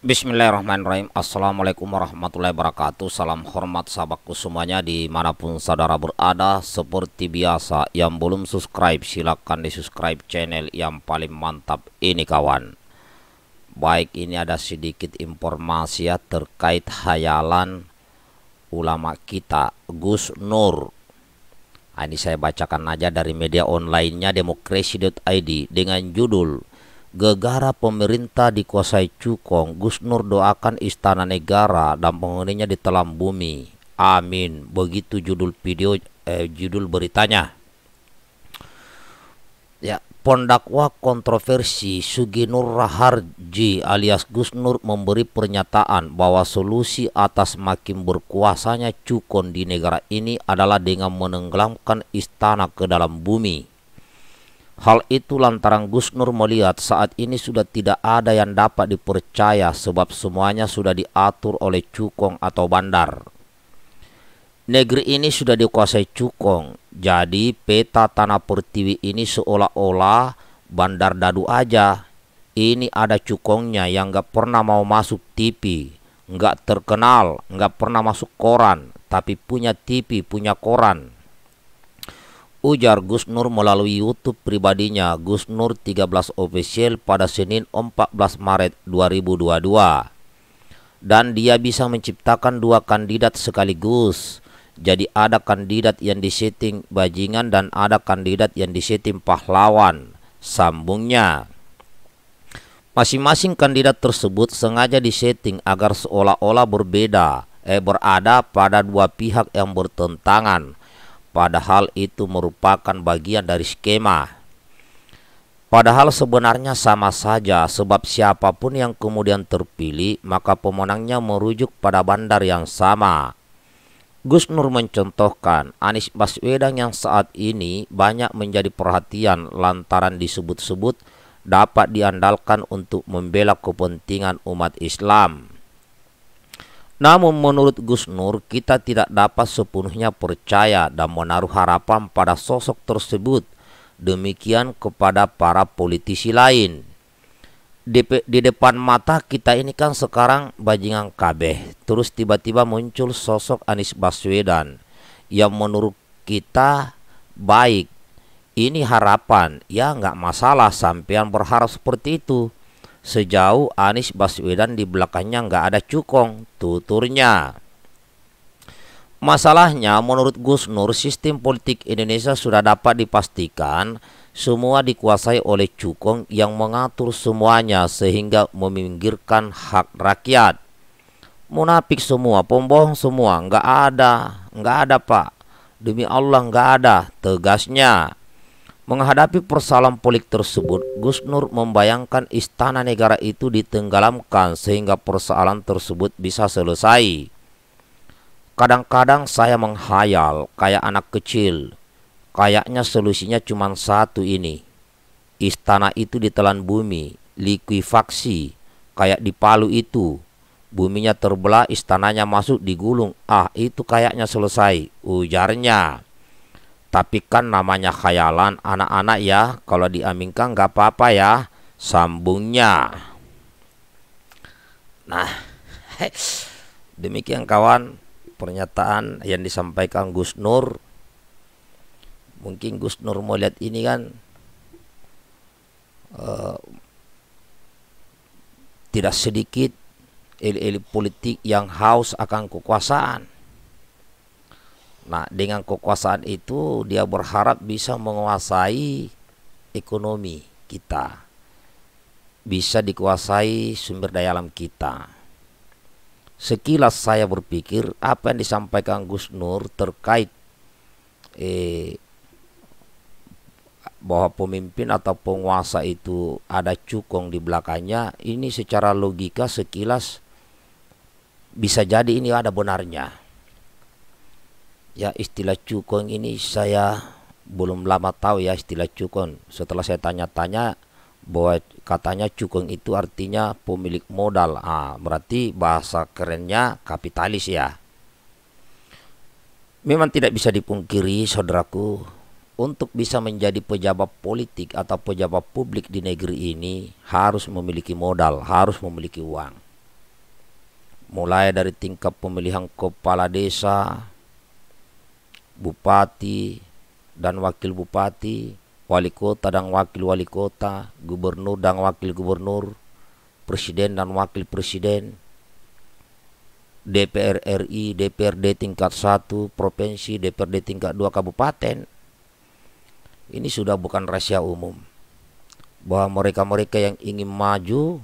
Bismillahirrahmanirrahim Assalamualaikum warahmatullahi wabarakatuh Salam hormat sahabatku semuanya Dimanapun saudara berada Seperti biasa Yang belum subscribe silahkan di subscribe channel Yang paling mantap ini kawan Baik ini ada sedikit informasi ya Terkait hayalan Ulama kita Gus Nur nah, Ini saya bacakan aja dari media online onlinenya Demokrasi.id Dengan judul Gegara pemerintah dikuasai Cukong, Gus Nur doakan istana negara dan penghuninya di telam bumi. Amin. Begitu judul video eh, judul beritanya. Ya, Pondakwa kontroversi Suginur Raharji alias Gus Nur memberi pernyataan bahwa solusi atas makin berkuasanya cukong di negara ini adalah dengan menenggelamkan istana ke dalam bumi. Hal itu lantaran Gus Nur melihat saat ini sudah tidak ada yang dapat dipercaya sebab semuanya sudah diatur oleh cukong atau bandar. Negeri ini sudah dikuasai cukong, jadi peta tanah pertiwi ini seolah-olah bandar dadu aja. Ini ada cukongnya yang gak pernah mau masuk TV, gak terkenal, gak pernah masuk koran, tapi punya TV, punya koran. Ujar Gus Nur melalui YouTube pribadinya Gus Nur 13 Official pada Senin 14 Maret 2022. Dan dia bisa menciptakan dua kandidat sekaligus. Jadi ada kandidat yang disetting bajingan dan ada kandidat yang disetting pahlawan. Sambungnya. Masing-masing kandidat tersebut sengaja disetting agar seolah-olah berbeda, eh berada pada dua pihak yang bertentangan padahal itu merupakan bagian dari skema. Padahal sebenarnya sama saja sebab siapapun yang kemudian terpilih maka pemenangnya merujuk pada bandar yang sama. Gus Nur mencontohkan Anies Baswedan yang saat ini banyak menjadi perhatian lantaran disebut-sebut dapat diandalkan untuk membela kepentingan umat Islam. Namun menurut Gus Nur, kita tidak dapat sepenuhnya percaya dan menaruh harapan pada sosok tersebut. Demikian kepada para politisi lain. Di, depan mata kita ini kan sekarang bajingan kabeh. Terus tiba-tiba muncul sosok Anies Baswedan yang menurut kita baik. Ini harapan, ya nggak masalah sampean berharap seperti itu. Sejauh Anies Baswedan di belakangnya nggak ada cukong, tuturnya. Masalahnya menurut Gus Nur sistem politik Indonesia sudah dapat dipastikan semua dikuasai oleh cukong yang mengatur semuanya sehingga meminggirkan hak rakyat. Munafik semua, pembohong semua, nggak ada, nggak ada pak. Demi Allah nggak ada, tegasnya. Menghadapi persoalan politik tersebut, Gus Nur membayangkan istana negara itu ditenggelamkan sehingga persoalan tersebut bisa selesai. Kadang-kadang saya menghayal kayak anak kecil, kayaknya solusinya cuma satu ini. Istana itu ditelan bumi, likuifaksi, kayak di Palu itu. Buminya terbelah, istananya masuk digulung. Ah, itu kayaknya selesai, ujarnya. Tapi kan namanya khayalan anak-anak ya. Kalau diaminkan nggak apa-apa ya. Sambungnya. Nah, demikian kawan pernyataan yang disampaikan Gus Nur. Mungkin Gus Nur mau lihat ini kan uh, tidak sedikit elit-elit politik yang haus akan kekuasaan. Nah, dengan kekuasaan itu dia berharap bisa menguasai ekonomi kita. Bisa dikuasai sumber daya alam kita. Sekilas saya berpikir apa yang disampaikan Gus Nur terkait eh, bahwa pemimpin atau penguasa itu ada cukong di belakangnya, ini secara logika sekilas bisa jadi ini ada benarnya ya istilah cukong ini saya belum lama tahu ya istilah cukong setelah saya tanya-tanya bahwa katanya cukong itu artinya pemilik modal ah berarti bahasa kerennya kapitalis ya memang tidak bisa dipungkiri saudaraku untuk bisa menjadi pejabat politik atau pejabat publik di negeri ini harus memiliki modal harus memiliki uang mulai dari tingkat pemilihan kepala desa bupati dan wakil bupati, wali kota dan wakil wali kota, gubernur dan wakil gubernur, presiden dan wakil presiden, DPR RI, DPRD tingkat 1 provinsi, DPRD tingkat 2 kabupaten. Ini sudah bukan rahasia umum bahwa mereka-mereka yang ingin maju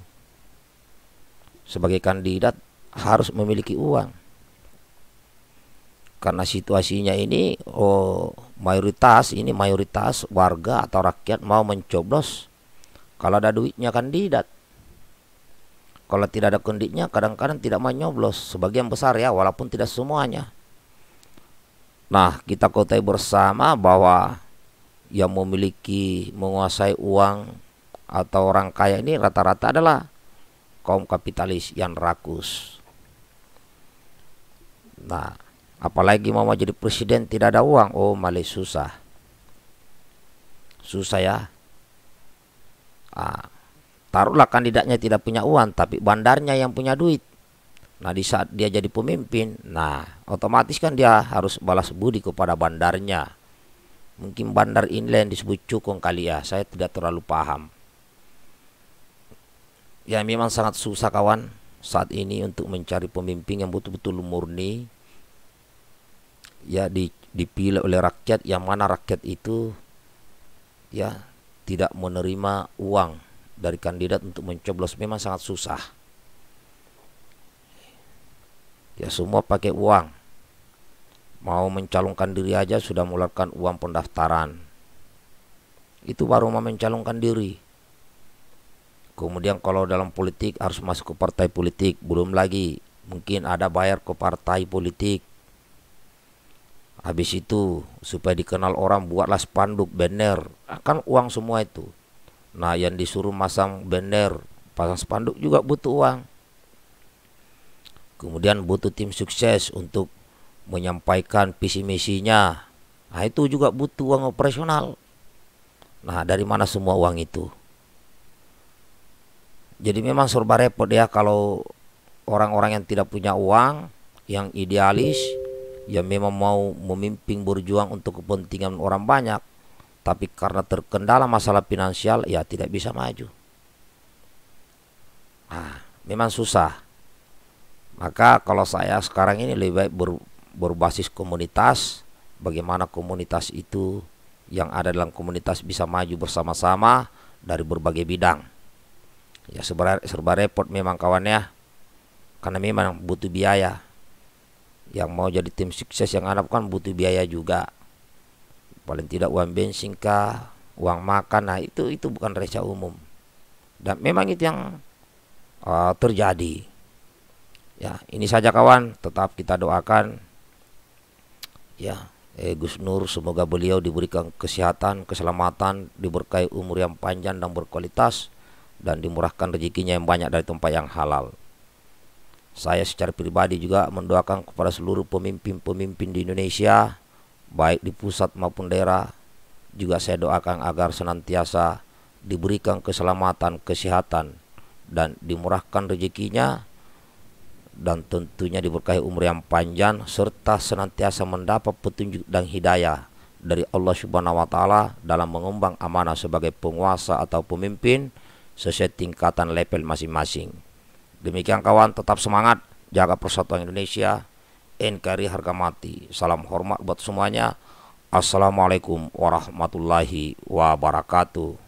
sebagai kandidat harus memiliki uang karena situasinya ini oh, mayoritas ini mayoritas warga atau rakyat mau mencoblos kalau ada duitnya kandidat kalau tidak ada kendiknya kadang-kadang tidak mau nyoblos sebagian besar ya walaupun tidak semuanya nah kita kota bersama bahwa yang memiliki menguasai uang atau orang kaya ini rata-rata adalah kaum kapitalis yang rakus nah Apalagi mau jadi presiden tidak ada uang, oh malah susah. Susah ya. Ah, taruhlah kandidatnya tidak punya uang, tapi bandarnya yang punya duit. Nah di saat dia jadi pemimpin, nah otomatis kan dia harus balas budi kepada bandarnya. Mungkin bandar inilah yang disebut cukong kali ya, saya tidak terlalu paham. Ya memang sangat susah kawan saat ini untuk mencari pemimpin yang betul-betul murni ya dipilih oleh rakyat yang mana rakyat itu ya tidak menerima uang dari kandidat untuk mencoblos memang sangat susah. Ya semua pakai uang. Mau mencalonkan diri aja sudah mengeluarkan uang pendaftaran. Itu baru mau mencalonkan diri. Kemudian kalau dalam politik harus masuk ke partai politik, belum lagi mungkin ada bayar ke partai politik Habis itu supaya dikenal orang buatlah spanduk banner. Kan uang semua itu. Nah, yang disuruh masang banner, pasang spanduk juga butuh uang. Kemudian butuh tim sukses untuk menyampaikan visi misinya. Nah, itu juga butuh uang operasional. Nah, dari mana semua uang itu? Jadi memang serba repot ya kalau orang-orang yang tidak punya uang, yang idealis, yang memang mau memimpin berjuang untuk kepentingan orang banyak, tapi karena terkendala masalah finansial ya tidak bisa maju. Nah, memang susah. Maka kalau saya sekarang ini lebih baik ber, berbasis komunitas, bagaimana komunitas itu yang ada dalam komunitas bisa maju bersama-sama dari berbagai bidang. Ya serba, serba repot memang kawannya, karena memang butuh biaya yang mau jadi tim sukses yang kan butuh biaya juga paling tidak uang bensin kah uang makan nah itu itu bukan reca umum dan memang itu yang uh, terjadi ya ini saja kawan tetap kita doakan ya eh, Gus Nur semoga beliau diberikan kesehatan keselamatan diberkahi umur yang panjang dan berkualitas dan dimurahkan rezekinya yang banyak dari tempat yang halal saya secara pribadi juga mendoakan kepada seluruh pemimpin-pemimpin di Indonesia, baik di pusat maupun daerah. Juga saya doakan agar senantiasa diberikan keselamatan, kesehatan, dan dimurahkan rezekinya, dan tentunya diberkahi umur yang panjang, serta senantiasa mendapat petunjuk dan hidayah dari Allah Subhanahu wa taala dalam mengembang amanah sebagai penguasa atau pemimpin sesuai tingkatan level masing-masing. Demikian kawan, tetap semangat, jaga persatuan Indonesia, NKRI harga mati. Salam hormat buat semuanya. Assalamualaikum warahmatullahi wabarakatuh.